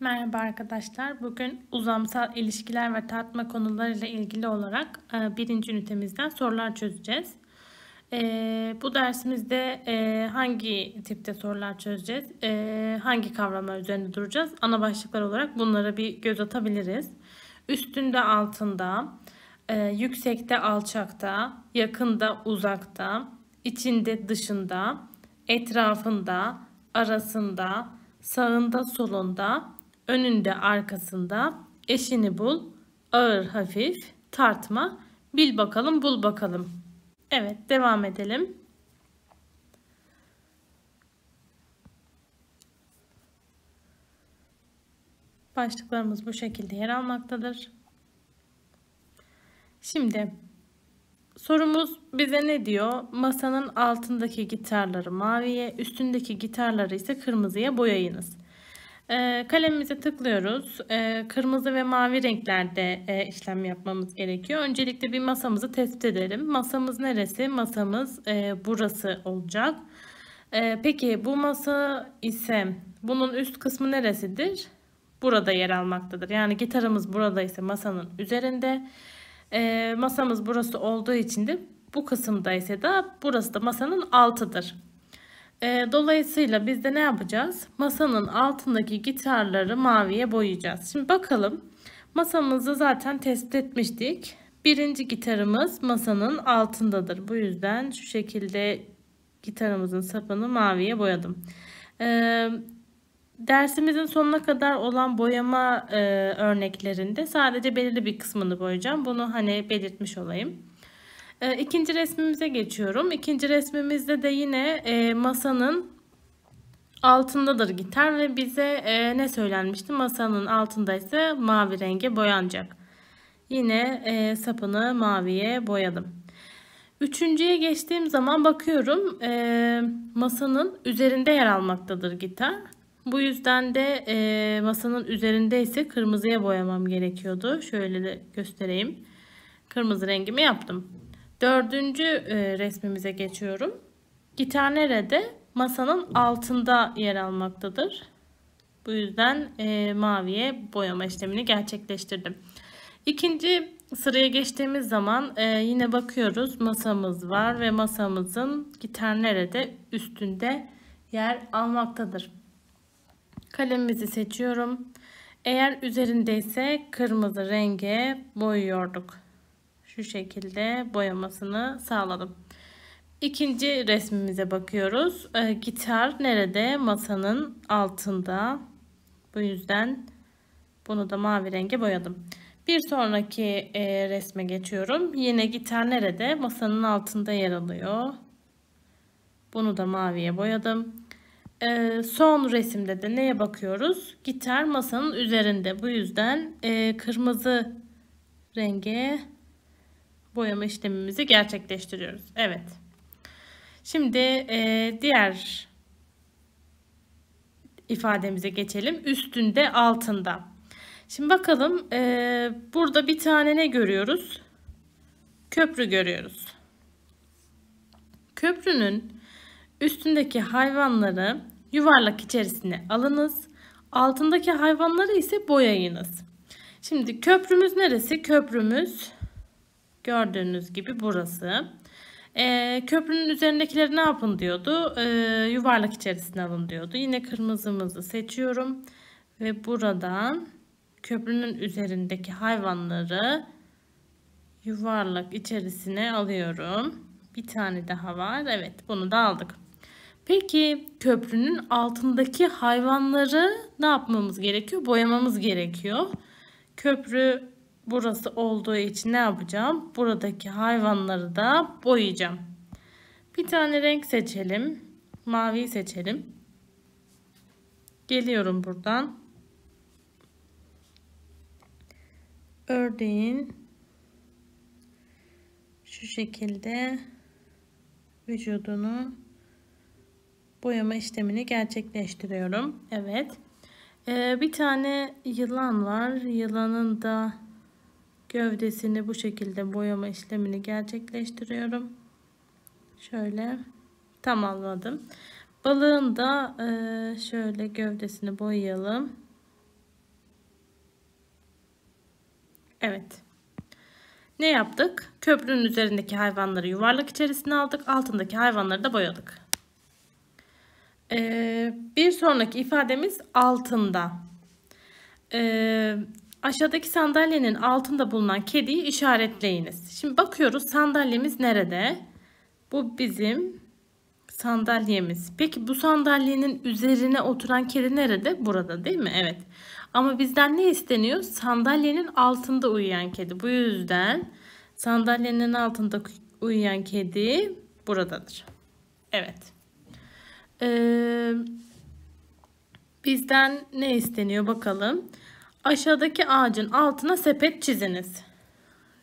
Merhaba arkadaşlar. Bugün uzamsal ilişkiler ve tartma konularıyla ilgili olarak e, birinci ünitemizden sorular çözeceğiz. E, bu dersimizde e, hangi tipte sorular çözeceğiz, hangi kavramlar üzerinde duracağız? Ana başlıklar olarak bunlara bir göz atabiliriz. Üstünde altında, yüksekte alçakta, yakında uzakta, içinde dışında, etrafında, arasında, sağında solunda, önünde arkasında eşini bul, ağır hafif, tartma, bil bakalım bul bakalım. Evet devam edelim. Başlıklarımız bu şekilde yer almaktadır. Şimdi sorumuz bize ne diyor? Masanın altındaki gitarları maviye, üstündeki gitarları ise kırmızıya boyayınız. Ee, kalemimize tıklıyoruz. Ee, kırmızı ve mavi renklerde e, işlem yapmamız gerekiyor. Öncelikle bir masamızı tespit edelim. Masamız neresi? Masamız e, burası olacak. E, peki bu masa ise bunun üst kısmı neresidir? Burada yer almaktadır. Yani gitarımız burada ise masanın üzerinde. masamız burası olduğu için de bu kısımda ise da burası da masanın altıdır. E, dolayısıyla biz de ne yapacağız? Masanın altındaki gitarları maviye boyayacağız. Şimdi bakalım. Masamızı zaten tespit etmiştik. Birinci gitarımız masanın altındadır. Bu yüzden şu şekilde gitarımızın sapını maviye boyadım. Ee, dersimizin sonuna kadar olan boyama e, örneklerinde sadece belirli bir kısmını boyayacağım. Bunu hani belirtmiş olayım. E, ikinci resmimize geçiyorum. İkinci resmimizde de yine e, masanın altındadır gitar ve bize e, ne söylenmişti? Masanın altında ise mavi renge boyanacak. Yine e, sapını maviye boyadım. Üçüncüye geçtiğim zaman bakıyorum e, masanın üzerinde yer almaktadır gitar. Bu yüzden de e, masanın üzerinde ise kırmızıya boyamam gerekiyordu. Şöyle de göstereyim. Kırmızı rengimi yaptım. Dördüncü e, resmimize geçiyorum. Gitar nerede? Masanın altında yer almaktadır. Bu yüzden e, maviye boyama işlemini gerçekleştirdim. İkinci sıraya geçtiğimiz zaman e, yine bakıyoruz masamız var ve masamızın gitar nerede? Üstünde yer almaktadır. Kalemimizi seçiyorum. Eğer üzerindeyse kırmızı renge boyuyorduk şu şekilde boyamasını sağladım. İkinci resmimize bakıyoruz. Ee, gitar nerede? Masanın altında. Bu yüzden bunu da mavi renge boyadım. Bir sonraki e, resme geçiyorum. Yine gitar nerede? Masanın altında yer alıyor. Bunu da maviye boyadım. Ee, son resimde de neye bakıyoruz? Gitar masanın üzerinde. Bu yüzden e, kırmızı renge boyama işlemimizi gerçekleştiriyoruz. Evet. Şimdi e, diğer ifademize geçelim. Üstünde altında. Şimdi bakalım e, burada bir tane ne görüyoruz? Köprü görüyoruz. Köprünün üstündeki hayvanları yuvarlak içerisine alınız. Altındaki hayvanları ise boyayınız. Şimdi köprümüz neresi? Köprümüz Gördüğünüz gibi burası. Ee, köprünün üzerindekileri ne yapın diyordu. Ee, yuvarlak içerisine alın diyordu. Yine kırmızımızı seçiyorum. Ve buradan köprünün üzerindeki hayvanları yuvarlak içerisine alıyorum. Bir tane daha var. Evet bunu da aldık. Peki köprünün altındaki hayvanları ne yapmamız gerekiyor? Boyamamız gerekiyor. Köprü burası olduğu için ne yapacağım? Buradaki hayvanları da boyayacağım. Bir tane renk seçelim. Mavi seçelim. Geliyorum buradan. Ördeğin şu şekilde vücudunu boyama işlemini gerçekleştiriyorum. Evet. Ee, bir tane yılan var. Yılanın da gövdesini bu şekilde boyama işlemini gerçekleştiriyorum. Şöyle tamamladım. Balığın da e, şöyle gövdesini boyayalım. Evet. Ne yaptık? Köprünün üzerindeki hayvanları yuvarlak içerisine aldık. Altındaki hayvanları da boyadık. Ee, bir sonraki ifademiz altında. Ee, aşağıdaki sandalyenin altında bulunan kediyi işaretleyiniz. Şimdi bakıyoruz sandalyemiz nerede? Bu bizim sandalyemiz. Peki bu sandalyenin üzerine oturan kedi nerede? Burada değil mi? Evet. Ama bizden ne isteniyor? Sandalyenin altında uyuyan kedi. Bu yüzden sandalyenin altında uyuyan kedi buradadır. Evet. Ee, bizden ne isteniyor bakalım. Bakalım. Aşağıdaki ağacın altına sepet çiziniz.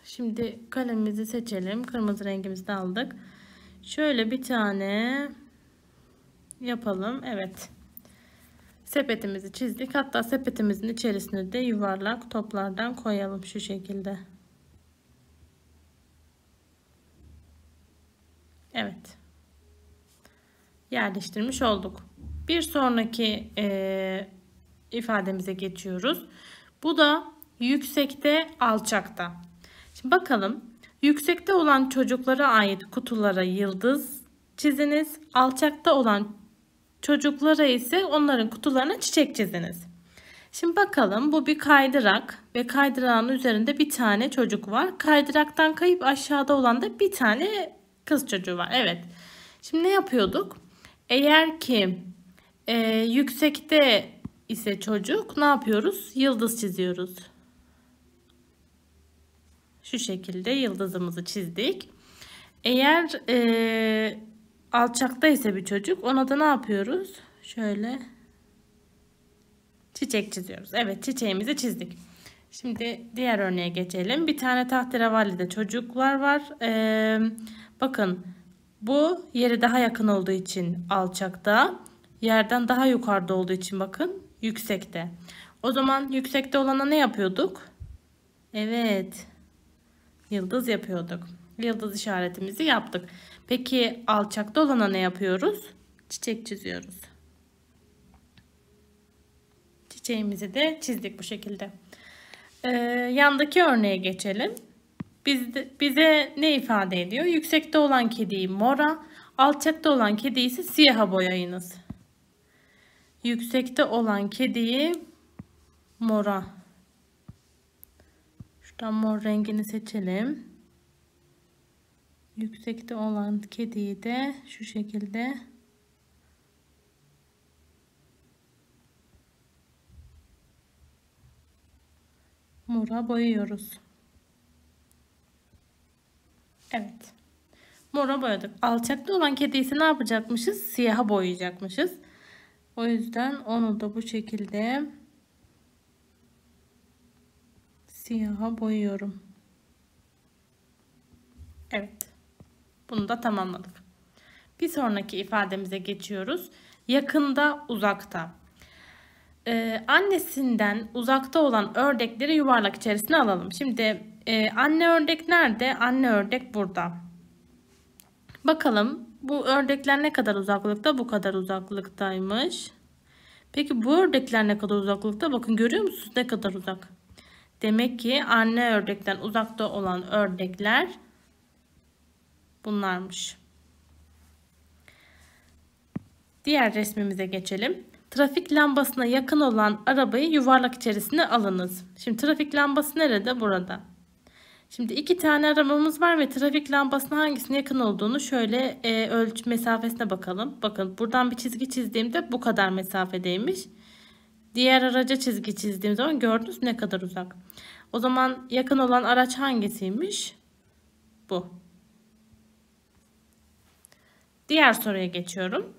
Şimdi kalemimizi seçelim. Kırmızı rengimizi de aldık. Şöyle bir tane yapalım. Evet. Sepetimizi çizdik. Hatta sepetimizin içerisine de yuvarlak toplardan koyalım şu şekilde. Evet. Yerleştirmiş olduk. Bir sonraki e, ifademize geçiyoruz. Bu da yüksekte, alçakta. Şimdi bakalım. Yüksekte olan çocuklara ait kutulara yıldız çiziniz. Alçakta olan çocuklara ise onların kutularına çiçek çiziniz. Şimdi bakalım bu bir kaydırak ve kaydırağın üzerinde bir tane çocuk var. Kaydıraktan kayıp aşağıda olan da bir tane kız çocuğu var. Evet. Şimdi ne yapıyorduk? Eğer ki e, yüksekte ise çocuk ne yapıyoruz? Yıldız çiziyoruz. Şu şekilde yıldızımızı çizdik. Eğer e, alçakta ise bir çocuk ona da ne yapıyoruz? Şöyle çiçek çiziyoruz. Evet çiçeğimizi çizdik. Şimdi diğer örneğe geçelim. Bir tane tahterevalli de çocuklar var. Ee, bakın bu yere daha yakın olduğu için alçakta. Yerden daha yukarıda olduğu için bakın Yüksekte. O zaman yüksekte olana ne yapıyorduk? Evet. Yıldız yapıyorduk. Yıldız işaretimizi yaptık. Peki alçakta olana ne yapıyoruz? Çiçek çiziyoruz. Çiçeğimizi de çizdik bu şekilde. Ee, yandaki örneğe geçelim. Biz, bize ne ifade ediyor? Yüksekte olan kediyi mora, alçakta olan kediyi ise siyaha boyayınız yüksekte olan kediyi mora. Şuradan mor rengini seçelim. Yüksekte olan kediyi de şu şekilde mora boyuyoruz. Evet. Mora boyadık. Alçakta olan kediyi ise ne yapacakmışız? Siyaha boyayacakmışız. O yüzden onu da bu şekilde siyaha boyuyorum. Evet. Bunu da tamamladık. Bir sonraki ifademize geçiyoruz. Yakında, uzakta. Ee, annesinden uzakta olan ördekleri yuvarlak içerisine alalım. Şimdi e, anne ördek nerede? Anne ördek burada. Bakalım bu ördekler ne kadar uzaklıkta? Bu kadar uzaklıktaymış. Peki bu ördekler ne kadar uzaklıkta? Bakın görüyor musunuz ne kadar uzak? Demek ki anne ördekten uzakta olan ördekler bunlarmış. Diğer resmimize geçelim. Trafik lambasına yakın olan arabayı yuvarlak içerisine alınız. Şimdi trafik lambası nerede? Burada. Şimdi iki tane aramamız var ve trafik lambasına hangisine yakın olduğunu şöyle e, ölç mesafesine bakalım. Bakın buradan bir çizgi çizdiğimde bu kadar mesafedeymiş. Diğer araca çizgi çizdiğim zaman gördünüz ne kadar uzak. O zaman yakın olan araç hangisiymiş? Bu. Diğer soruya geçiyorum.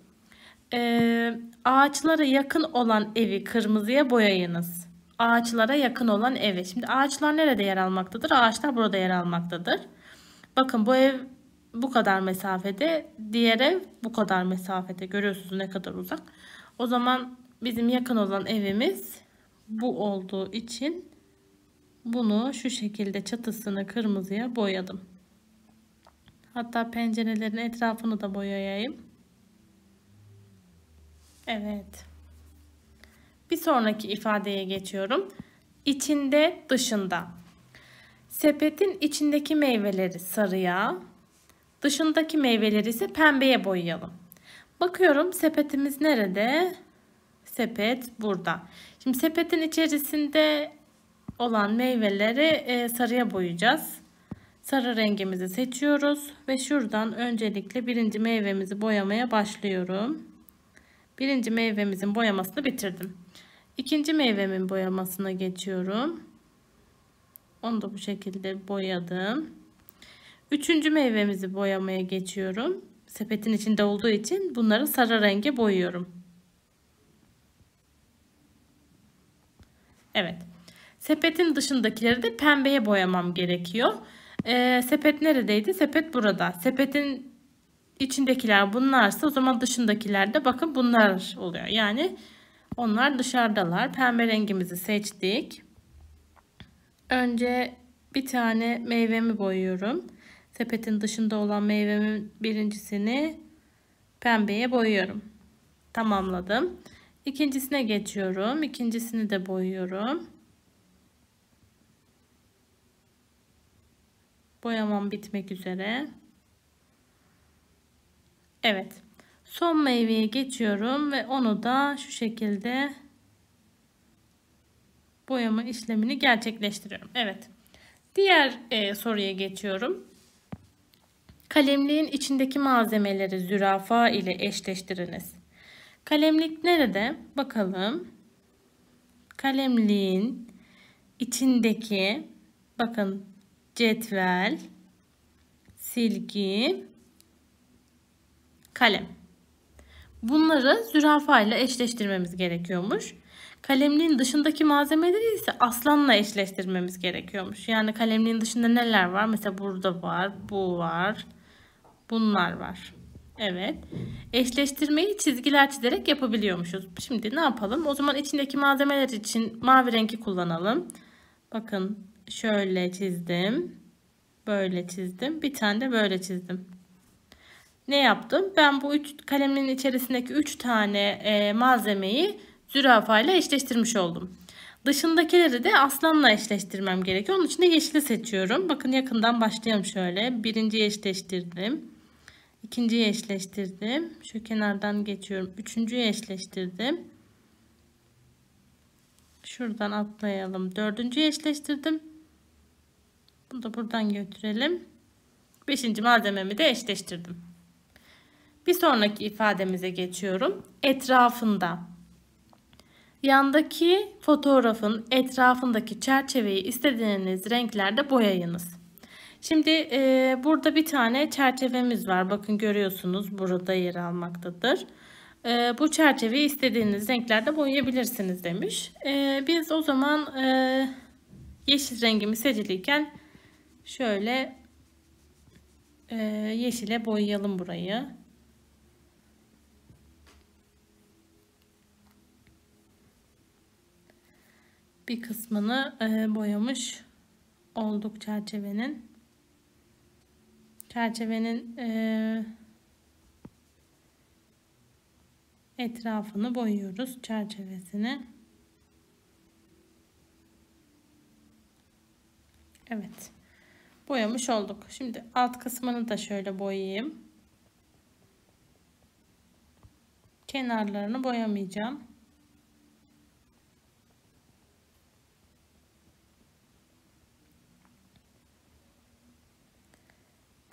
Ee, ağaçlara yakın olan evi kırmızıya boyayınız ağaçlara yakın olan evi. Şimdi ağaçlar nerede yer almaktadır? Ağaçlar burada yer almaktadır. Bakın bu ev bu kadar mesafede, diğer ev bu kadar mesafede. Görüyorsunuz ne kadar uzak. O zaman bizim yakın olan evimiz bu olduğu için bunu şu şekilde çatısını kırmızıya boyadım. Hatta pencerelerin etrafını da boyayayım. Evet. Bir sonraki ifadeye geçiyorum. İçinde, dışında. Sepetin içindeki meyveleri sarıya, dışındaki meyveleri ise pembeye boyayalım. Bakıyorum sepetimiz nerede? Sepet burada. Şimdi sepetin içerisinde olan meyveleri e, sarıya boyayacağız. Sarı rengimizi seçiyoruz ve şuradan öncelikle birinci meyvemizi boyamaya başlıyorum. Birinci meyvemizin boyamasını bitirdim. İkinci meyvemin boyamasına geçiyorum. Onu da bu şekilde boyadım. Üçüncü meyvemizi boyamaya geçiyorum. Sepetin içinde olduğu için bunları sarı renge boyuyorum. Evet. Sepetin dışındakileri de pembeye boyamam gerekiyor. Ee, sepet neredeydi? Sepet burada. Sepetin içindekiler bunlarsa o zaman dışındakiler de bakın bunlar oluyor. Yani onlar dışarıdalar. Pembe rengimizi seçtik. Önce bir tane meyvemi boyuyorum. Sepetin dışında olan meyvemin birincisini pembeye boyuyorum. Tamamladım. İkincisine geçiyorum. İkincisini de boyuyorum. Boyamam bitmek üzere. Evet. Son meyveye geçiyorum ve onu da şu şekilde boyama işlemini gerçekleştiriyorum. Evet. Diğer e, soruya geçiyorum. Kalemliğin içindeki malzemeleri zürafa ile eşleştiriniz. Kalemlik nerede? Bakalım. Kalemliğin içindeki bakın cetvel, silgi, kalem. Bunları zürafa ile eşleştirmemiz gerekiyormuş. Kalemliğin dışındaki malzemeleri ise aslanla eşleştirmemiz gerekiyormuş. Yani kalemliğin dışında neler var? Mesela burada var, bu var, bunlar var. Evet. Eşleştirmeyi çizgiler çizerek yapabiliyormuşuz. Şimdi ne yapalım? O zaman içindeki malzemeler için mavi rengi kullanalım. Bakın şöyle çizdim. Böyle çizdim. Bir tane de böyle çizdim ne yaptım? Ben bu üç kalemin içerisindeki 3 tane e, malzemeyi ile eşleştirmiş oldum. Dışındakileri de aslanla eşleştirmem gerekiyor. Onun için de yeşili seçiyorum. Bakın yakından başlayalım şöyle. Birinciyi eşleştirdim. İkinciyi eşleştirdim. Şu kenardan geçiyorum. Üçüncüyü eşleştirdim. Şuradan atlayalım. Dördüncüyü eşleştirdim. Bunu da buradan götürelim. Beşinci malzememi de eşleştirdim. Bir sonraki ifademize geçiyorum. Etrafında. Yandaki fotoğrafın etrafındaki çerçeveyi istediğiniz renklerde boyayınız. Şimdi e, burada bir tane çerçevemiz var. Bakın görüyorsunuz burada yer almaktadır. E, bu çerçeveyi istediğiniz renklerde boyayabilirsiniz demiş. E, biz o zaman e, yeşil rengimi seçilirken şöyle e, yeşile boyayalım burayı. bir kısmını e, boyamış olduk çerçevenin. Çerçevenin e, etrafını boyuyoruz çerçevesini. Evet. Boyamış olduk. Şimdi alt kısmını da şöyle boyayayım. Kenarlarını boyamayacağım.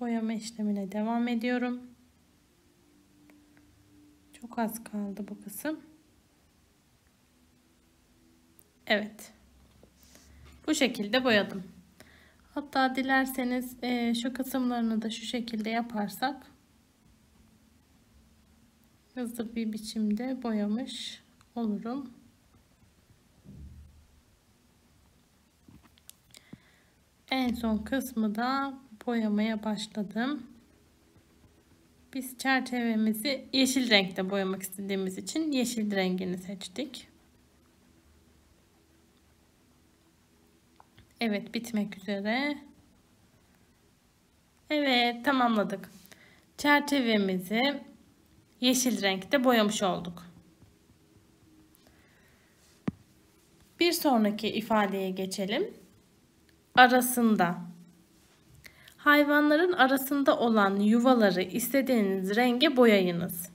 boyama işlemine devam ediyorum. Çok az kaldı bu kısım. Evet. Bu şekilde boyadım. Hatta dilerseniz e, şu kısımlarını da şu şekilde yaparsak hızlı bir biçimde boyamış olurum. En son kısmı da boyamaya başladım. Biz çerçevemizi yeşil renkte boyamak istediğimiz için yeşil rengini seçtik. Evet bitmek üzere. Evet tamamladık. Çerçevemizi yeşil renkte boyamış olduk. Bir sonraki ifadeye geçelim. Arasında Hayvanların arasında olan yuvaları istediğiniz renge boyayınız.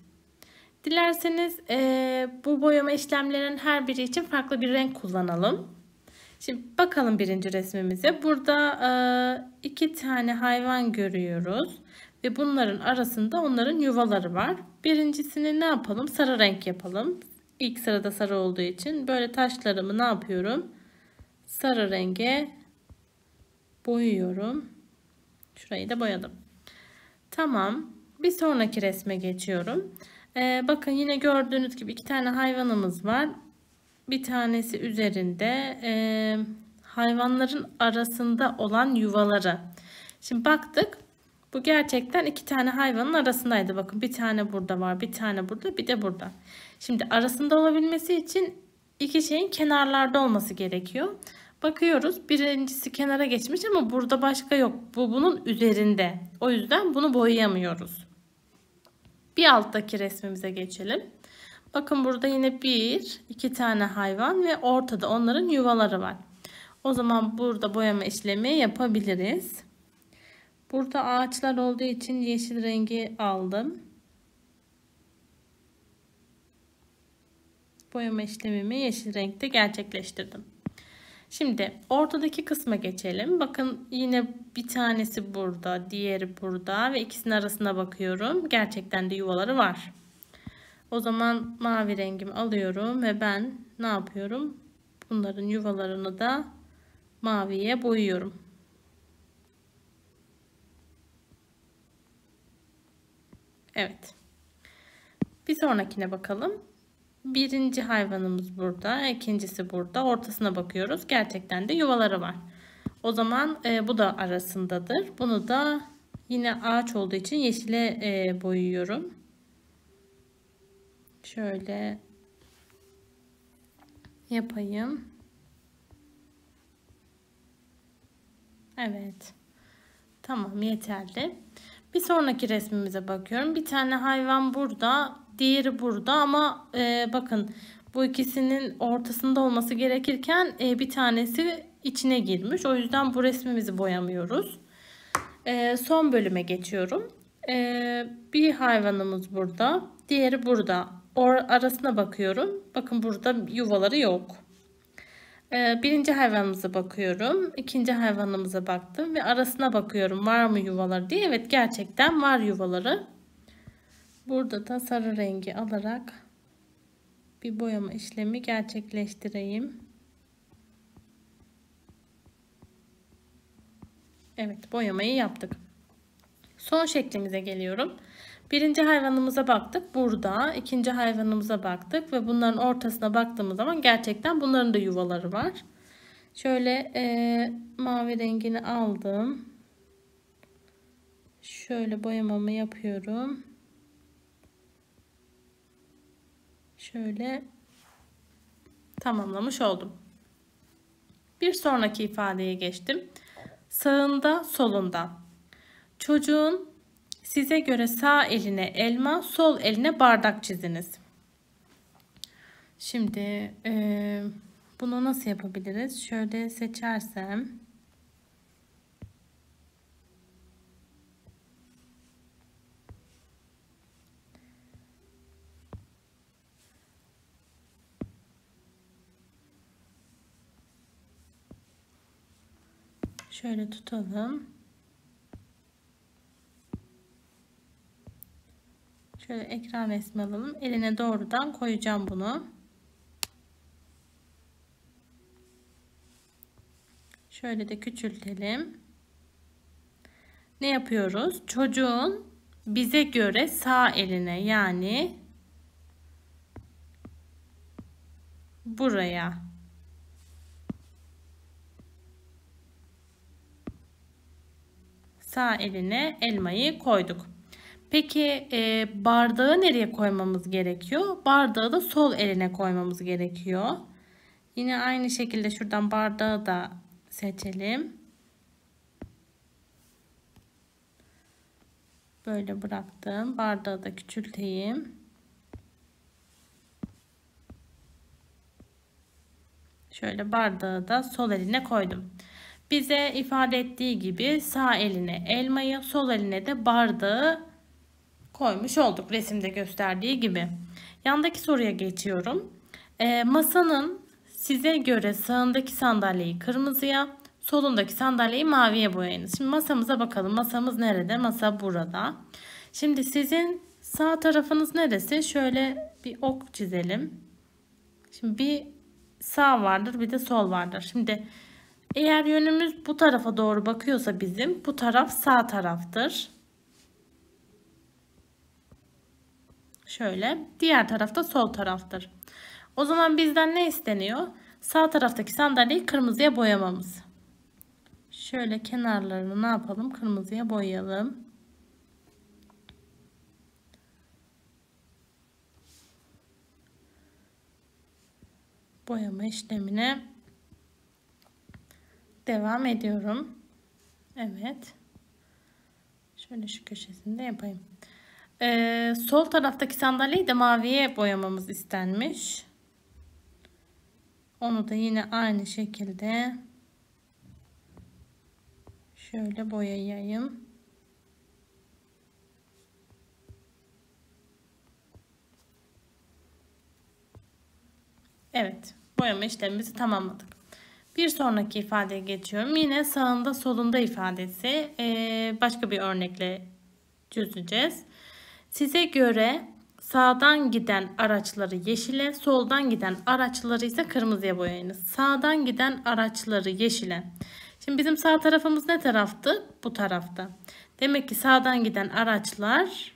Dilerseniz e, bu boyama işlemlerinin her biri için farklı bir renk kullanalım. Şimdi bakalım birinci resmimize. Burada e, iki tane hayvan görüyoruz. Ve bunların arasında onların yuvaları var. Birincisini ne yapalım? Sarı renk yapalım. İlk sırada sarı olduğu için böyle taşlarımı ne yapıyorum? Sarı renge boyuyorum. Şurayı da boyadım. Tamam. Bir sonraki resme geçiyorum. Ee, bakın yine gördüğünüz gibi iki tane hayvanımız var. Bir tanesi üzerinde e, hayvanların arasında olan yuvaları. Şimdi baktık. Bu gerçekten iki tane hayvanın arasındaydı. Bakın bir tane burada var, bir tane burada, bir de burada. Şimdi arasında olabilmesi için iki şeyin kenarlarda olması gerekiyor. Bakıyoruz birincisi kenara geçmiş ama burada başka yok. Bu bunun üzerinde. O yüzden bunu boyayamıyoruz. Bir alttaki resmimize geçelim. Bakın burada yine bir, iki tane hayvan ve ortada onların yuvaları var. O zaman burada boyama işlemi yapabiliriz. Burada ağaçlar olduğu için yeşil rengi aldım. Boyama işlemimi yeşil renkte gerçekleştirdim. Şimdi ortadaki kısma geçelim. Bakın yine bir tanesi burada, diğeri burada ve ikisinin arasına bakıyorum. Gerçekten de yuvaları var. O zaman mavi rengimi alıyorum ve ben ne yapıyorum? Bunların yuvalarını da maviye boyuyorum. Evet. Bir sonrakine bakalım. Birinci hayvanımız burada. ikincisi burada. Ortasına bakıyoruz. Gerçekten de yuvaları var. O zaman e, bu da arasındadır. Bunu da yine ağaç olduğu için yeşile e, boyuyorum. Şöyle yapayım. Evet. Tamam yeterli. Bir sonraki resmimize bakıyorum. Bir tane hayvan burada. Diğeri burada ama e, bakın bu ikisinin ortasında olması gerekirken e, bir tanesi içine girmiş. O yüzden bu resmimizi boyamıyoruz. E, son bölüme geçiyorum. E, bir hayvanımız burada. Diğeri burada. Or arasına bakıyorum. Bakın burada yuvaları yok. Ee, birinci hayvanımıza bakıyorum. ikinci hayvanımıza baktım ve arasına bakıyorum var mı yuvaları diye. Evet gerçekten var yuvaları. Burada da sarı rengi alarak bir boyama işlemi gerçekleştireyim. Evet boyamayı yaptık. Son şeklimize geliyorum. Birinci hayvanımıza baktık burada. ikinci hayvanımıza baktık ve bunların ortasına baktığımız zaman gerçekten bunların da yuvaları var. Şöyle e, mavi rengini aldım. Şöyle boyamamı yapıyorum. Şöyle tamamlamış oldum. Bir sonraki ifadeye geçtim. Sağında solunda. Çocuğun Size göre sağ eline elma, sol eline bardak çiziniz. Şimdi e, bunu nasıl yapabiliriz? Şöyle seçersem. Şöyle tutalım. Şöyle ekran resmi alalım. Eline doğrudan koyacağım bunu. Şöyle de küçültelim. Ne yapıyoruz? Çocuğun bize göre sağ eline yani buraya sağ eline elmayı koyduk. Peki e, bardağı nereye koymamız gerekiyor? Bardağı da sol eline koymamız gerekiyor. Yine aynı şekilde şuradan bardağı da seçelim. Böyle bıraktım. Bardağı da küçülteyim. Şöyle bardağı da sol eline koydum. Bize ifade ettiği gibi sağ eline elmayı, sol eline de bardağı koymuş olduk resimde gösterdiği gibi. Yandaki soruya geçiyorum. E, masanın size göre sağındaki sandalyeyi kırmızıya, solundaki sandalyeyi maviye boyayınız. Şimdi masamıza bakalım. Masamız nerede? Masa burada. Şimdi sizin sağ tarafınız neresi? Şöyle bir ok çizelim. Şimdi bir sağ vardır bir de sol vardır. Şimdi eğer yönümüz bu tarafa doğru bakıyorsa bizim bu taraf sağ taraftır. Şöyle. Diğer tarafta sol taraftır. O zaman bizden ne isteniyor? Sağ taraftaki sandalyeyi kırmızıya boyamamız. Şöyle kenarlarını ne yapalım? Kırmızıya boyayalım. Boyama işlemine devam ediyorum. Evet. Şöyle şu köşesinde yapayım. Ee, sol taraftaki sandalyeyi de maviye boyamamız istenmiş. Onu da yine aynı şekilde şöyle boyayayım. Evet, boyama işlemimizi tamamladık. Bir sonraki ifadeye geçiyorum. Yine sağında solunda ifadesi. Ee, başka bir örnekle çözeceğiz. Size göre sağdan giden araçları yeşile, soldan giden araçları ise kırmızıya boyayınız. Sağdan giden araçları yeşile. Şimdi bizim sağ tarafımız ne taraftı? Bu tarafta. Demek ki sağdan giden araçlar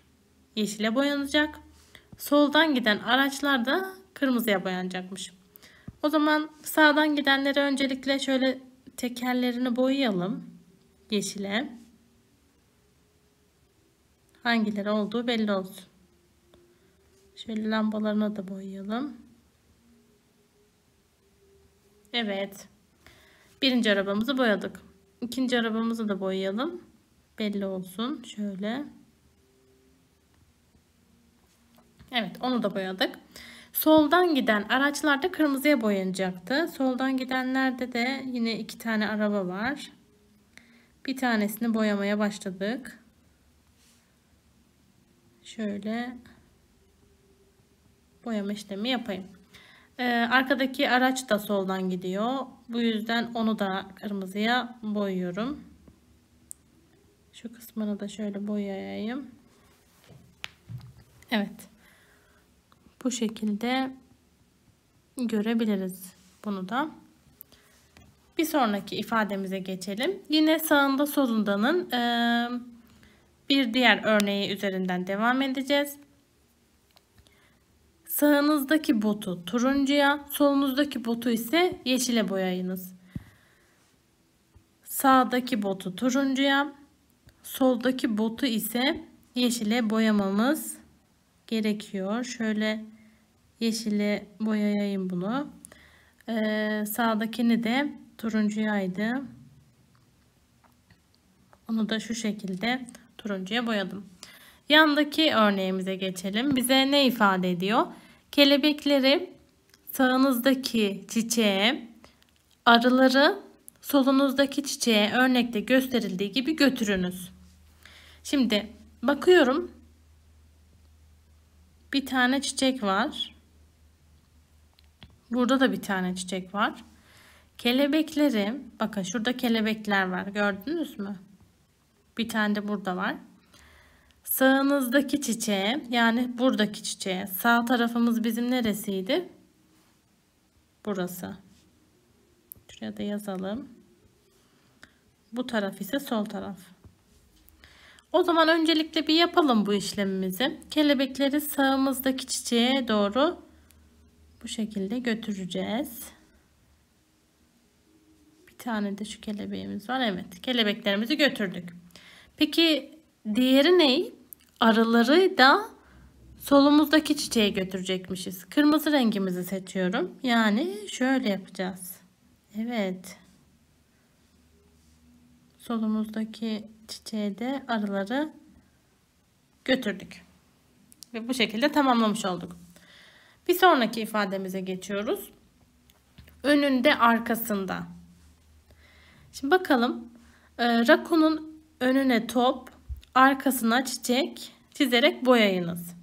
yeşile boyanacak. Soldan giden araçlar da kırmızıya boyanacakmış. O zaman sağdan gidenleri öncelikle şöyle tekerlerini boyayalım yeşile hangileri olduğu belli olsun. Şöyle lambalarına da boyayalım. Evet. Birinci arabamızı boyadık. İkinci arabamızı da boyayalım. Belli olsun. Şöyle. Evet onu da boyadık. Soldan giden araçlarda kırmızıya boyanacaktı. Soldan gidenlerde de yine iki tane araba var. Bir tanesini boyamaya başladık şöyle boyama işlemi yapayım. Ee, arkadaki araç da soldan gidiyor. Bu yüzden onu da kırmızıya boyuyorum. Şu kısmını da şöyle boyayayım. Evet. Bu şekilde görebiliriz bunu da. Bir sonraki ifademize geçelim. Yine sağında solundanın e, bir diğer örneği üzerinden devam edeceğiz. Sağınızdaki botu turuncuya, solunuzdaki botu ise yeşile boyayınız. Sağdaki botu turuncuya, soldaki botu ise yeşile boyamamız gerekiyor. Şöyle yeşile boyayayım bunu. Ee, sağdakini de turuncuyaydı. Onu da şu şekilde turuncuya boyadım. Yandaki örneğimize geçelim. Bize ne ifade ediyor? Kelebekleri sağınızdaki çiçeğe, arıları solunuzdaki çiçeğe örnekte gösterildiği gibi götürünüz. Şimdi bakıyorum. Bir tane çiçek var. Burada da bir tane çiçek var. Kelebekleri, bakın şurada kelebekler var. Gördünüz mü? Bir tane de burada var. Sağınızdaki çiçeğe yani buradaki çiçeğe sağ tarafımız bizim neresiydi? Burası. Şuraya da yazalım. Bu taraf ise sol taraf. O zaman öncelikle bir yapalım bu işlemimizi. Kelebekleri sağımızdaki çiçeğe doğru bu şekilde götüreceğiz. Bir tane de şu kelebeğimiz var. Evet kelebeklerimizi götürdük. Peki diğeri ne? Arıları da solumuzdaki çiçeğe götürecekmişiz. Kırmızı rengimizi seçiyorum. Yani şöyle yapacağız. Evet. Solumuzdaki çiçeğe de arıları götürdük. Ve bu şekilde tamamlamış olduk. Bir sonraki ifademize geçiyoruz. Önünde arkasında. Şimdi bakalım. E, Rakun'un önüne top, arkasına çiçek çizerek boyayınız.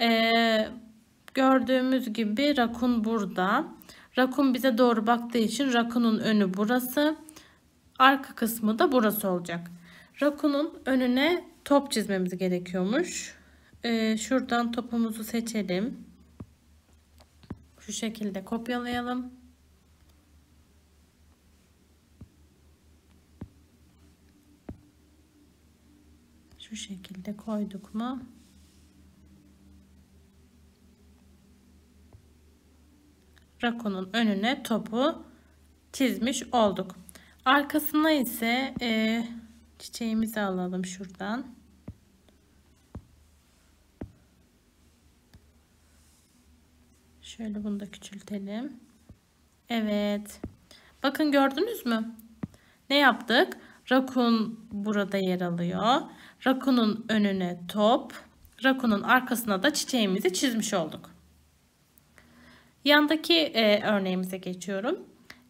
Ee, gördüğümüz gibi rakun burada. Rakun bize doğru baktığı için rakunun önü burası. Arka kısmı da burası olacak. Rakunun önüne top çizmemiz gerekiyormuş. Ee, şuradan topumuzu seçelim. Şu şekilde kopyalayalım. şu şekilde koyduk mu rakonun önüne topu çizmiş olduk. Arkasına ise e, çiçeğimizi alalım şuradan. Şöyle bunu da küçültelim. Evet. Bakın gördünüz mü? Ne yaptık? Rakun burada yer alıyor. Rakunun önüne top, rakunun arkasına da çiçeğimizi çizmiş olduk. Yandaki e, örneğimize geçiyorum.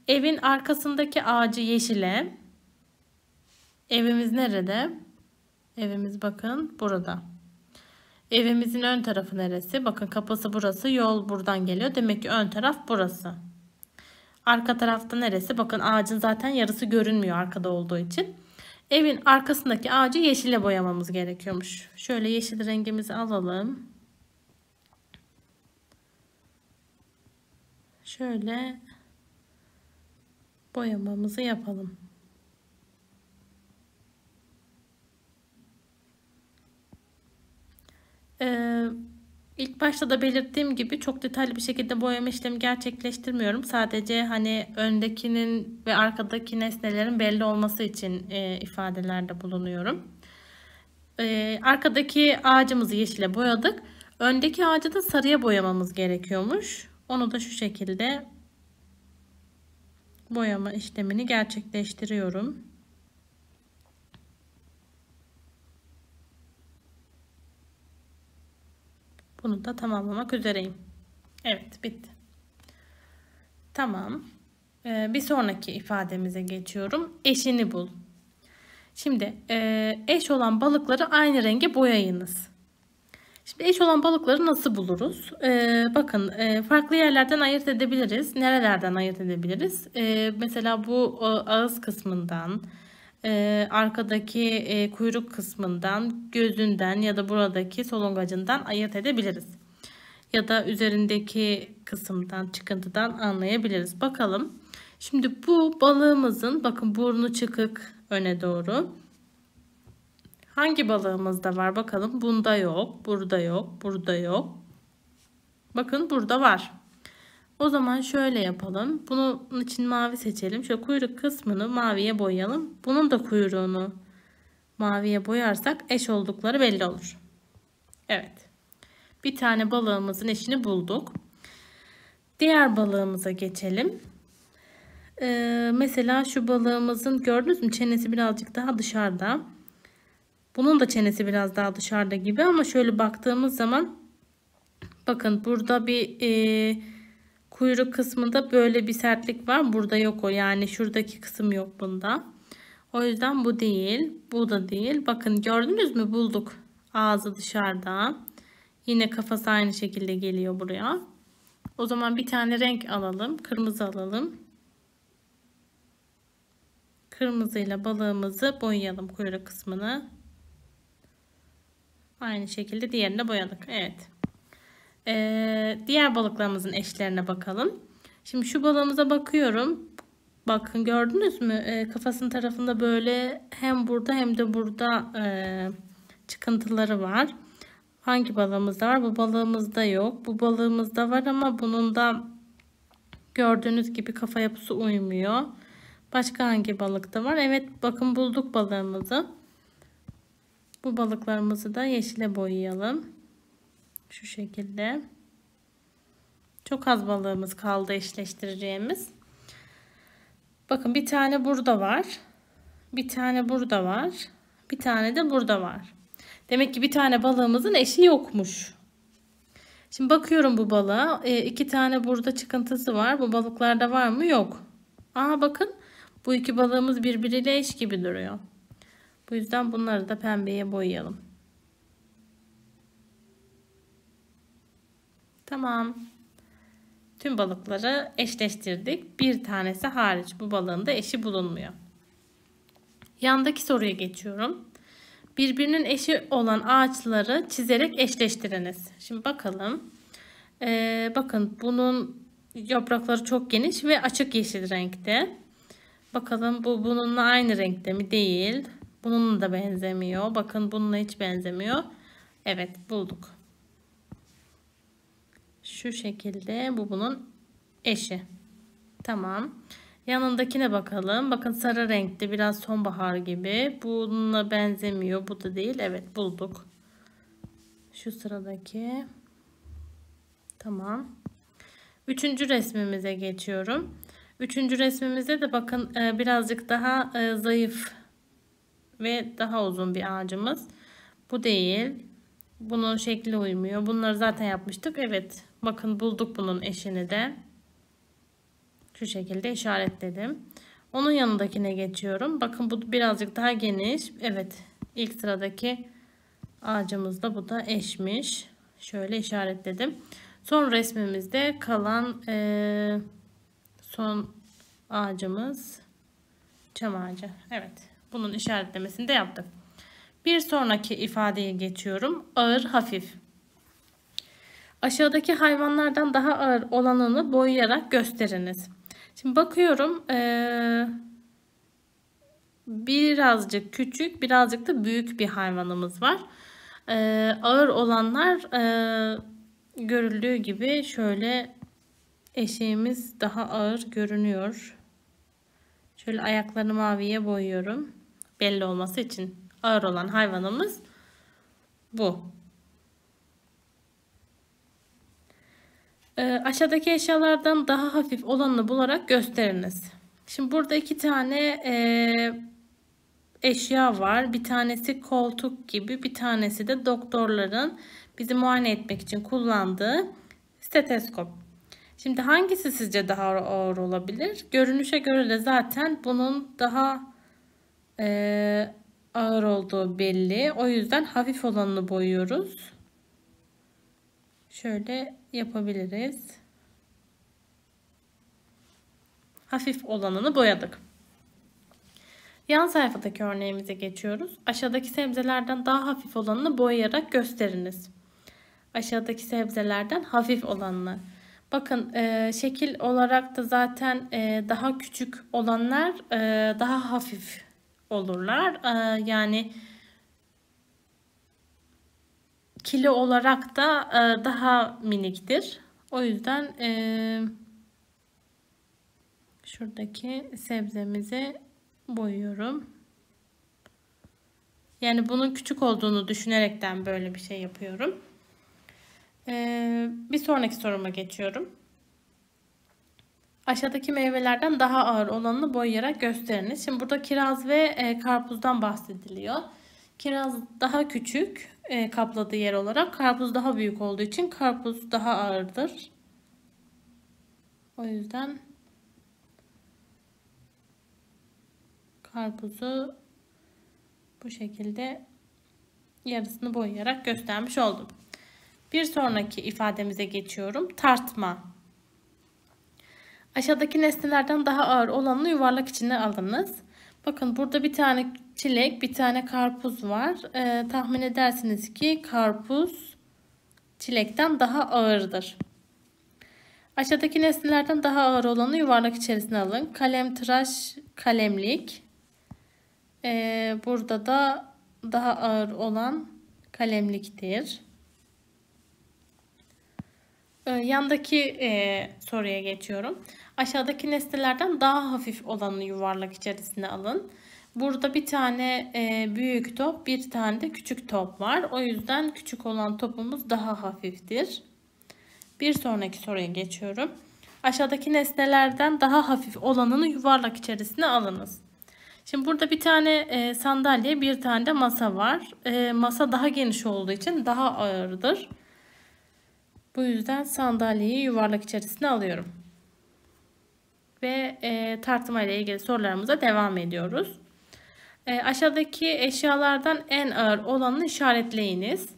Evin arkasındaki ağacı yeşile. Evimiz nerede? Evimiz bakın burada. Evimizin ön tarafı neresi? Bakın kapısı burası. Yol buradan geliyor. Demek ki ön taraf burası. Arka tarafta neresi? Bakın ağacın zaten yarısı görünmüyor arkada olduğu için. Evin arkasındaki ağacı yeşile boyamamız gerekiyormuş. Şöyle yeşil rengimizi alalım. Şöyle boyamamızı yapalım. Ee, İlk başta da belirttiğim gibi çok detaylı bir şekilde boyama işlemi gerçekleştirmiyorum. Sadece hani öndekinin ve arkadaki nesnelerin belli olması için e, ifadelerde bulunuyorum. E, arkadaki ağacımızı yeşile boyadık. Öndeki ağacı da sarıya boyamamız gerekiyormuş. Onu da şu şekilde boyama işlemini gerçekleştiriyorum. Bunu da tamamlamak üzereyim. Evet bitti. Tamam. Ee, bir sonraki ifademize geçiyorum. Eşini bul. Şimdi e, eş olan balıkları aynı renge boyayınız. Şimdi eş olan balıkları nasıl buluruz? Ee, bakın e, farklı yerlerden ayırt edebiliriz. Nerelerden ayırt edebiliriz? Ee, mesela bu ağız kısmından, e, arkadaki e, kuyruk kısmından, gözünden ya da buradaki solungacından ayırt edebiliriz. Ya da üzerindeki kısımdan, çıkıntıdan anlayabiliriz. Bakalım. Şimdi bu balığımızın bakın burnu çıkık öne doğru. Hangi balığımızda var bakalım. Bunda yok, burada yok, burada yok. Bakın burada var. O zaman şöyle yapalım. Bunun için mavi seçelim. Şöyle kuyruk kısmını maviye boyayalım. Bunun da kuyruğunu maviye boyarsak eş oldukları belli olur. Evet. Bir tane balığımızın eşini bulduk. Diğer balığımıza geçelim. Ee, mesela şu balığımızın gördünüz mü çenesi birazcık daha dışarıda. Bunun da çenesi biraz daha dışarıda gibi ama şöyle baktığımız zaman bakın burada bir e, kuyruk kısmında böyle bir sertlik var. Burada yok o yani şuradaki kısım yok bunda. O yüzden bu değil. Bu da değil. Bakın gördünüz mü bulduk. Ağzı dışarıda. Yine kafası aynı şekilde geliyor buraya. O zaman bir tane renk alalım. Kırmızı alalım. Kırmızıyla balığımızı boyayalım kuyruk kısmını. Aynı şekilde diğerini boyadık. Evet. Ee, diğer balıklarımızın eşlerine bakalım. Şimdi şu balığımıza bakıyorum. Bakın gördünüz mü? Ee, kafasının tarafında böyle hem burada hem de burada e, çıkıntıları var. Hangi balığımızda var? Bu balığımızda yok. Bu balığımızda var ama bunun da gördüğünüz gibi kafa yapısı uymuyor. Başka hangi balıkta var? Evet bakın bulduk balığımızı. Bu balıklarımızı da yeşile boyayalım. Şu şekilde. Çok az balığımız kaldı eşleştireceğimiz. Bakın bir tane burada var. Bir tane burada var. Bir tane de burada var. Demek ki bir tane balığımızın eşi yokmuş. Şimdi bakıyorum bu balığa. E, iki tane burada çıkıntısı var. Bu balıklarda var mı? Yok. Aa bakın. Bu iki balığımız birbiriyle eş gibi duruyor. Bu yüzden bunları da pembeye boyayalım. Tamam. Tüm balıkları eşleştirdik. Bir tanesi hariç bu balığın da eşi bulunmuyor. Yandaki soruya geçiyorum. Birbirinin eşi olan ağaçları çizerek eşleştiriniz. Şimdi bakalım. Ee, bakın bunun yaprakları çok geniş ve açık yeşil renkte. Bakalım bu bununla aynı renkte mi? Değil. Bununla da benzemiyor. Bakın bununla hiç benzemiyor. Evet bulduk. Şu şekilde bu bunun eşi. Tamam. Yanındakine bakalım. Bakın sarı renkli biraz sonbahar gibi. Bununla benzemiyor. Bu da değil. Evet bulduk. Şu sıradaki. Tamam. Üçüncü resmimize geçiyorum. Üçüncü resmimizde de bakın e, birazcık daha e, zayıf ve daha uzun bir ağacımız. Bu değil. Bunun şekli uymuyor. Bunları zaten yapmıştık. Evet Bakın bulduk bunun eşini de. Şu şekilde işaretledim. Onun yanındakine geçiyorum. Bakın bu birazcık daha geniş. Evet ilk sıradaki ağacımızda bu da eşmiş. Şöyle işaretledim. Son resmimizde kalan e, son ağacımız çam ağacı. Evet bunun işaretlemesini de yaptık. Bir sonraki ifadeye geçiyorum. Ağır hafif. Aşağıdaki hayvanlardan daha ağır olanını boyayarak gösteriniz. Şimdi bakıyorum e, birazcık küçük birazcık da büyük bir hayvanımız var. E, ağır olanlar e, görüldüğü gibi şöyle eşeğimiz daha ağır görünüyor. Şöyle ayaklarını maviye boyuyorum. Belli olması için ağır olan hayvanımız bu. Ee, aşağıdaki eşyalardan daha hafif olanını bularak gösteriniz. Şimdi burada iki tane e, eşya var. Bir tanesi koltuk gibi bir tanesi de doktorların bizi muayene etmek için kullandığı steteskop. Şimdi hangisi sizce daha ağır olabilir? Görünüşe göre de zaten bunun daha e, ağır olduğu belli. O yüzden hafif olanını boyuyoruz şöyle yapabiliriz. Hafif olanını boyadık. Yan sayfadaki örneğimize geçiyoruz. Aşağıdaki sebzelerden daha hafif olanını boyayarak gösteriniz. Aşağıdaki sebzelerden hafif olanını. Bakın e, şekil olarak da zaten e, daha küçük olanlar e, daha hafif olurlar. E, yani kilo olarak da e, daha miniktir. O yüzden e, şuradaki sebzemizi boyuyorum. Yani bunun küçük olduğunu düşünerekten böyle bir şey yapıyorum. Ee, bir sonraki soruma geçiyorum. Aşağıdaki meyvelerden daha ağır olanını boyayarak gösteriniz. Şimdi burada kiraz ve e, karpuzdan bahsediliyor. Kiraz daha küçük e, kapladığı yer olarak. Karpuz daha büyük olduğu için karpuz daha ağırdır. O yüzden karpuzu bu şekilde yarısını boyayarak göstermiş oldum. Bir sonraki ifademize geçiyorum. Tartma. Aşağıdaki nesnelerden daha ağır olanını yuvarlak içine alınız. Bakın burada bir tane çilek, bir tane karpuz var. Ee, tahmin edersiniz ki karpuz çilekten daha ağırdır. Aşağıdaki nesnelerden daha ağır olanı yuvarlak içerisine alın. Kalem, tıraş, kalemlik. Ee, burada da daha ağır olan kalemliktir. Ee, yandaki e, soruya geçiyorum. Aşağıdaki nesnelerden daha hafif olanı yuvarlak içerisine alın. Burada bir tane e, büyük top, bir tane de küçük top var. O yüzden küçük olan topumuz daha hafiftir. Bir sonraki soruya geçiyorum. Aşağıdaki nesnelerden daha hafif olanını yuvarlak içerisine alınız. Şimdi burada bir tane e, sandalye, bir tane de masa var. E, masa daha geniş olduğu için daha ağırdır. Bu yüzden sandalyeyi yuvarlak içerisine alıyorum ve e, tartıma ile ilgili sorularımıza devam ediyoruz. E, aşağıdaki eşyalardan en ağır olanını işaretleyiniz.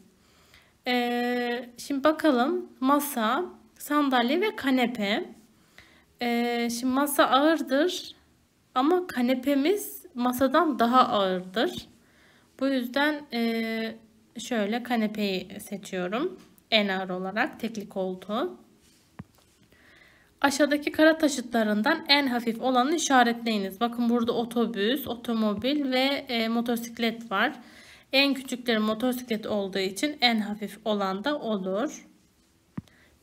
E, şimdi bakalım masa, sandalye ve kanepe. E, şimdi masa ağırdır ama kanepemiz masadan daha ağırdır. Bu yüzden e, şöyle kanepeyi seçiyorum en ağır olarak tekli koltuğu. Aşağıdaki kara taşıtlarından en hafif olanı işaretleyiniz. Bakın burada otobüs, otomobil ve e, motosiklet var. En küçükleri motosiklet olduğu için en hafif olan da olur.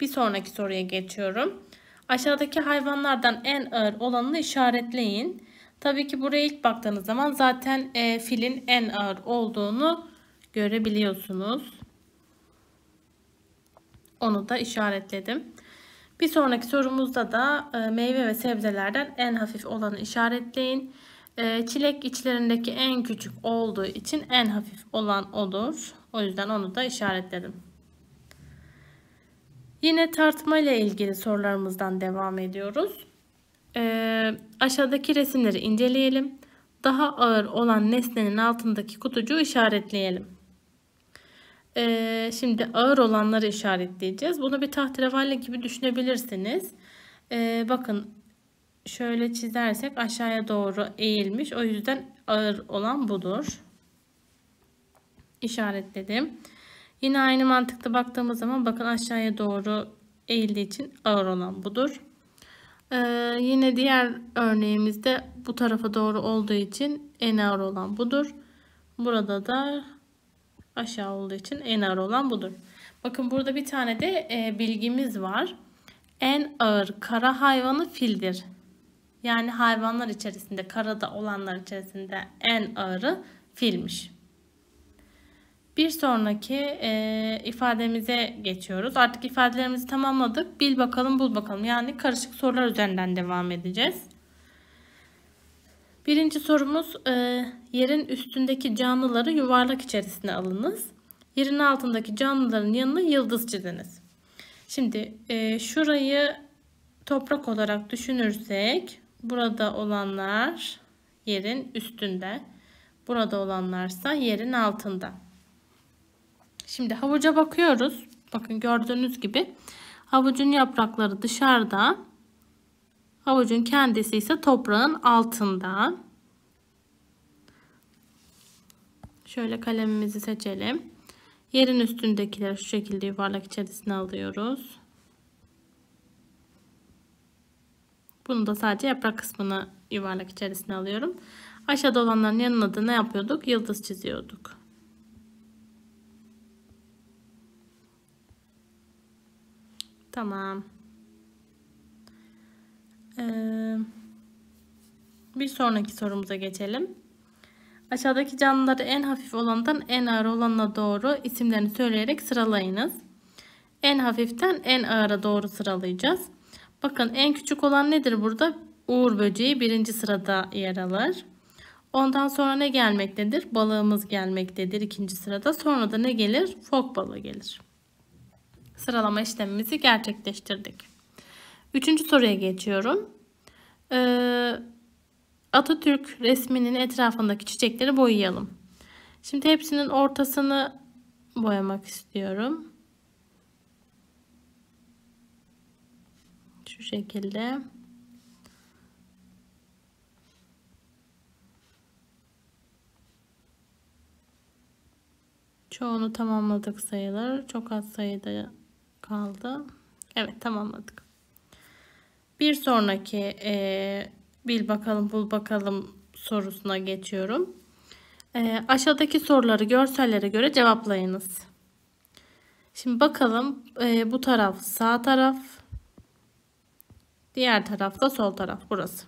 Bir sonraki soruya geçiyorum. Aşağıdaki hayvanlardan en ağır olanını işaretleyin. Tabii ki buraya ilk baktığınız zaman zaten e, filin en ağır olduğunu görebiliyorsunuz. Onu da işaretledim. Bir sonraki sorumuzda da e, meyve ve sebzelerden en hafif olanı işaretleyin. E, çilek içlerindeki en küçük olduğu için en hafif olan olur. O yüzden onu da işaretledim. Yine tartma ile ilgili sorularımızdan devam ediyoruz. E, aşağıdaki resimleri inceleyelim. Daha ağır olan nesnenin altındaki kutucuğu işaretleyelim. Ee, şimdi ağır olanları işaretleyeceğiz. Bunu bir tahterevalli gibi düşünebilirsiniz. Ee, bakın şöyle çizersek aşağıya doğru eğilmiş. O yüzden ağır olan budur. İşaretledim. Yine aynı mantıkta baktığımız zaman bakın aşağıya doğru eğildiği için ağır olan budur. Ee, yine diğer örneğimizde bu tarafa doğru olduğu için en ağır olan budur. Burada da aşağı olduğu için en ağır olan budur. Bakın burada bir tane de e, bilgimiz var. En ağır kara hayvanı fildir. Yani hayvanlar içerisinde karada olanlar içerisinde en ağırı filmiş. Bir sonraki e, ifademize geçiyoruz. Artık ifadelerimizi tamamladık. Bil bakalım bul bakalım. Yani karışık sorular üzerinden devam edeceğiz. Birinci sorumuz e, yerin üstündeki canlıları yuvarlak içerisine alınız. Yerin altındaki canlıların yanına yıldız çiziniz. Şimdi e, şurayı toprak olarak düşünürsek burada olanlar yerin üstünde. Burada olanlarsa yerin altında. Şimdi havuca bakıyoruz. Bakın gördüğünüz gibi havucun yaprakları dışarıda. Havucun kendisi ise toprağın altında. Şöyle kalemimizi seçelim. Yerin üstündekileri şu şekilde yuvarlak içerisine alıyoruz. Bunu da sadece yaprak kısmını yuvarlak içerisine alıyorum. Aşağıda olanların yanına da ne yapıyorduk? Yıldız çiziyorduk. Tamam. Ee, bir sonraki sorumuza geçelim. Aşağıdaki canlıları en hafif olandan en ağır olanına doğru isimlerini söyleyerek sıralayınız. En hafiften en ağıra doğru sıralayacağız. Bakın en küçük olan nedir burada? Uğur böceği birinci sırada yer alır. Ondan sonra ne gelmektedir? Balığımız gelmektedir ikinci sırada. Sonra da ne gelir? Fok balığı gelir. Sıralama işlemimizi gerçekleştirdik. Üçüncü soruya geçiyorum. Ee, Atatürk resminin etrafındaki çiçekleri boyayalım. Şimdi hepsinin ortasını boyamak istiyorum. Şu şekilde. Çoğunu tamamladık sayılar. Çok az sayıda kaldı. Evet tamamladık. Bir sonraki e, bil bakalım bul bakalım sorusuna geçiyorum. E, aşağıdaki soruları görsellere göre cevaplayınız. Şimdi bakalım e, bu taraf sağ taraf. Diğer tarafta sol taraf burası.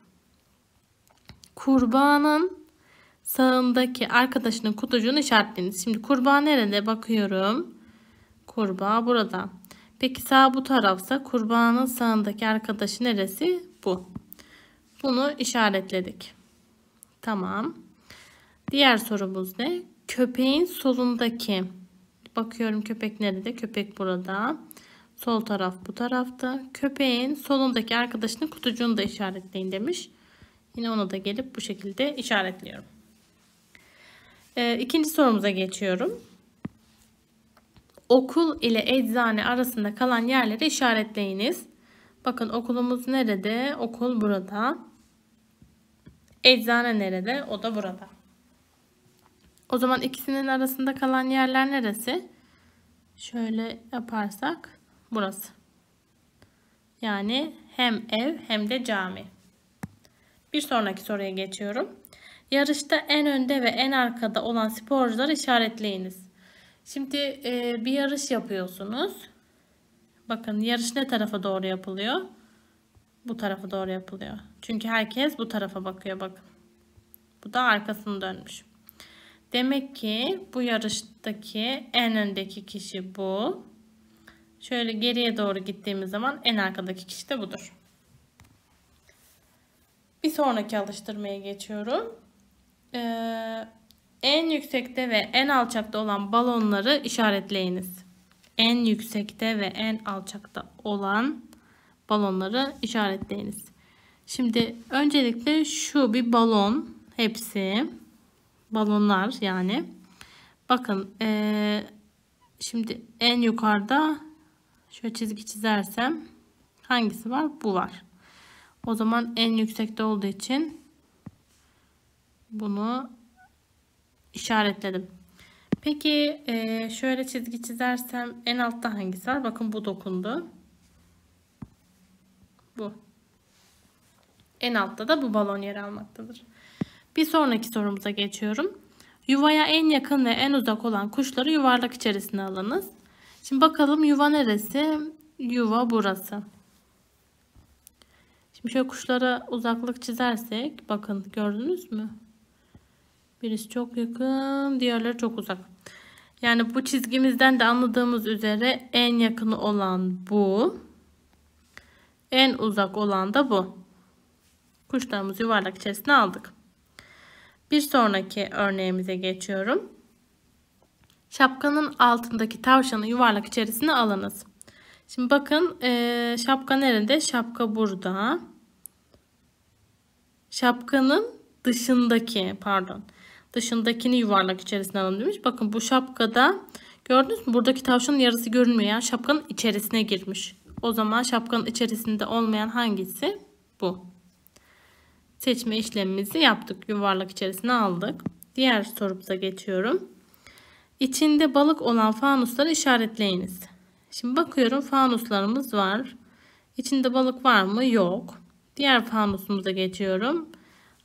Kurbanın sağındaki arkadaşının kutucuğunu işaretleyiniz. Şimdi kurbağa nerede bakıyorum. Kurbağa burada. Peki sağ bu tarafta kurbanın sağındaki arkadaşı neresi? Bu. Bunu işaretledik. Tamam. Diğer sorumuz ne? Köpeğin solundaki bakıyorum köpek nerede? Köpek burada. Sol taraf bu tarafta. Köpeğin solundaki arkadaşının kutucuğunu da işaretleyin demiş. Yine ona da gelip bu şekilde işaretliyorum. Ee, ikinci sorumuza geçiyorum okul ile eczane arasında kalan yerleri işaretleyiniz. Bakın okulumuz nerede? Okul burada. Eczane nerede? O da burada. O zaman ikisinin arasında kalan yerler neresi? Şöyle yaparsak burası. Yani hem ev hem de cami. Bir sonraki soruya geçiyorum. Yarışta en önde ve en arkada olan sporcuları işaretleyiniz. Şimdi e, bir yarış yapıyorsunuz. Bakın yarış ne tarafa doğru yapılıyor? Bu tarafa doğru yapılıyor. Çünkü herkes bu tarafa bakıyor bakın. Bu da arkasını dönmüş. Demek ki bu yarıştaki en öndeki kişi bu. Şöyle geriye doğru gittiğimiz zaman en arkadaki kişi de budur. Bir sonraki alıştırmaya geçiyorum. Ee, en yüksekte ve en alçakta olan balonları işaretleyiniz. En yüksekte ve en alçakta olan balonları işaretleyiniz. Şimdi öncelikle şu bir balon hepsi balonlar yani. Bakın ee, şimdi en yukarıda şöyle çizgi çizersem hangisi var? Bu var. O zaman en yüksekte olduğu için bunu işaretledim. Peki e, şöyle çizgi çizersem en altta hangisi var? Bakın bu dokundu. Bu. En altta da bu balon yer almaktadır. Bir sonraki sorumuza geçiyorum. Yuvaya en yakın ve en uzak olan kuşları yuvarlak içerisine alınız. Şimdi bakalım yuva neresi? Yuva burası. Şimdi şöyle kuşlara uzaklık çizersek bakın gördünüz mü? Birisi çok yakın, diğerleri çok uzak. Yani bu çizgimizden de anladığımız üzere en yakını olan bu. En uzak olan da bu. Kuşlarımızı yuvarlak içerisine aldık. Bir sonraki örneğimize geçiyorum. Şapkanın altındaki tavşanı yuvarlak içerisine alınız. Şimdi bakın ee, şapka nerede? Şapka burada. Şapkanın dışındaki pardon dışındakini yuvarlak içerisine alalım demiş. Bakın bu şapkada gördünüz mü? Buradaki tavşanın yarısı görünmüyor. Yani şapkanın içerisine girmiş. O zaman şapkanın içerisinde olmayan hangisi? Bu. Seçme işlemimizi yaptık. Yuvarlak içerisine aldık. Diğer sorumuza geçiyorum. İçinde balık olan fanusları işaretleyiniz. Şimdi bakıyorum fanuslarımız var. İçinde balık var mı? Yok. Diğer fanusumuza geçiyorum.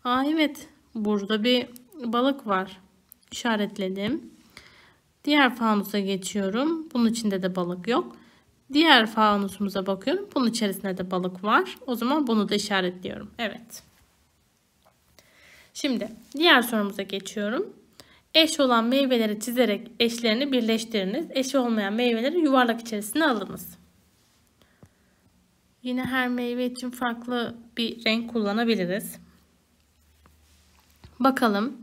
Aa evet burada bir balık var. İşaretledim. Diğer fanusa geçiyorum. Bunun içinde de balık yok. Diğer fanusumuza bakıyorum. Bunun içerisinde de balık var. O zaman bunu da işaretliyorum. Evet. Şimdi diğer sorumuza geçiyorum. Eş olan meyveleri çizerek eşlerini birleştiriniz. Eş olmayan meyveleri yuvarlak içerisine alınız. Yine her meyve için farklı bir renk kullanabiliriz. Bakalım.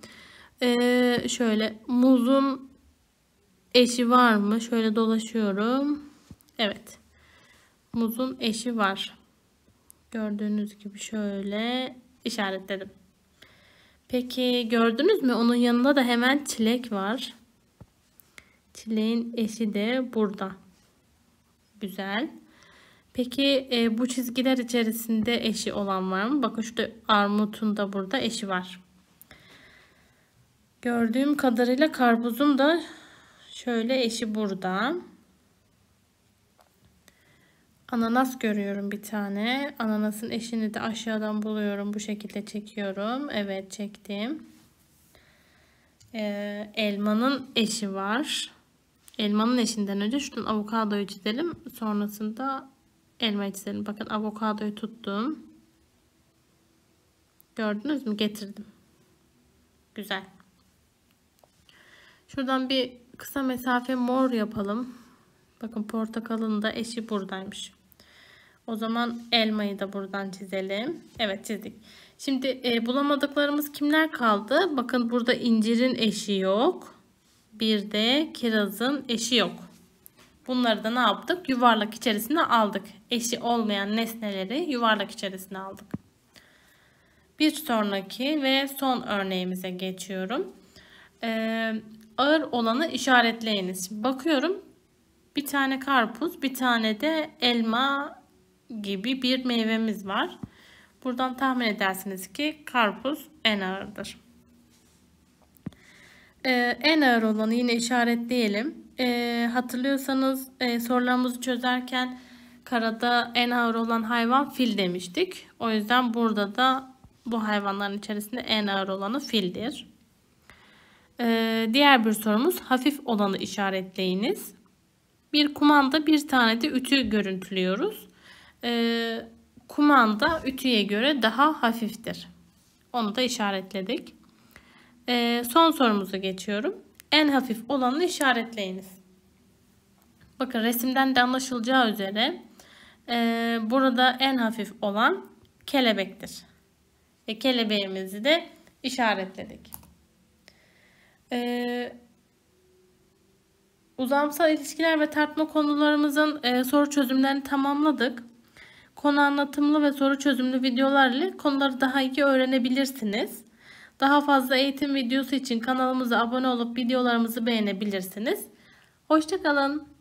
Ee, şöyle muzun eşi var mı? Şöyle dolaşıyorum. Evet. Muzun eşi var. Gördüğünüz gibi şöyle işaretledim. Peki gördünüz mü? Onun yanında da hemen çilek var. Çileğin eşi de burada. Güzel. Peki e, bu çizgiler içerisinde eşi olan var mı? Bakın şurada armutun da burada eşi var. Gördüğüm kadarıyla karpuzum da şöyle eşi burada. Ananas görüyorum bir tane. Ananasın eşini de aşağıdan buluyorum. Bu şekilde çekiyorum. Evet çektim. Ee, elmanın eşi var. Elmanın eşinden önce şunun avokadoyu çizelim. Sonrasında elma çizelim. Bakın avokadoyu tuttum. Gördünüz mü? Getirdim. Güzel. Şuradan bir kısa mesafe mor yapalım. Bakın portakalın da eşi buradaymış. O zaman elmayı da buradan çizelim. Evet çizdik. Şimdi e, bulamadıklarımız kimler kaldı? Bakın burada incirin eşi yok. Bir de kirazın eşi yok. Bunları da ne yaptık? Yuvarlak içerisine aldık. Eşi olmayan nesneleri yuvarlak içerisine aldık. Bir sonraki ve son örneğimize geçiyorum. Ee, ağır olanı işaretleyiniz. bakıyorum bir tane karpuz bir tane de elma gibi bir meyvemiz var. Buradan tahmin edersiniz ki karpuz en ağırdır. Ee, en ağır olanı yine işaretleyelim. Ee, hatırlıyorsanız e, sorularımızı çözerken karada en ağır olan hayvan fil demiştik. O yüzden burada da bu hayvanların içerisinde en ağır olanı fildir. Ee, diğer bir sorumuz hafif olanı işaretleyiniz. Bir kumanda bir tane de ütü görüntülüyoruz. Ee, kumanda ütüye göre daha hafiftir. Onu da işaretledik. Ee, son sorumuzu geçiyorum. En hafif olanı işaretleyiniz. Bakın resimden de anlaşılacağı üzere e, burada en hafif olan kelebektir. Ve kelebeğimizi de işaretledik e, uzamsal ilişkiler ve tartma konularımızın e, soru çözümlerini tamamladık. Konu anlatımlı ve soru çözümlü videolar ile konuları daha iyi öğrenebilirsiniz. Daha fazla eğitim videosu için kanalımıza abone olup videolarımızı beğenebilirsiniz. Hoşçakalın.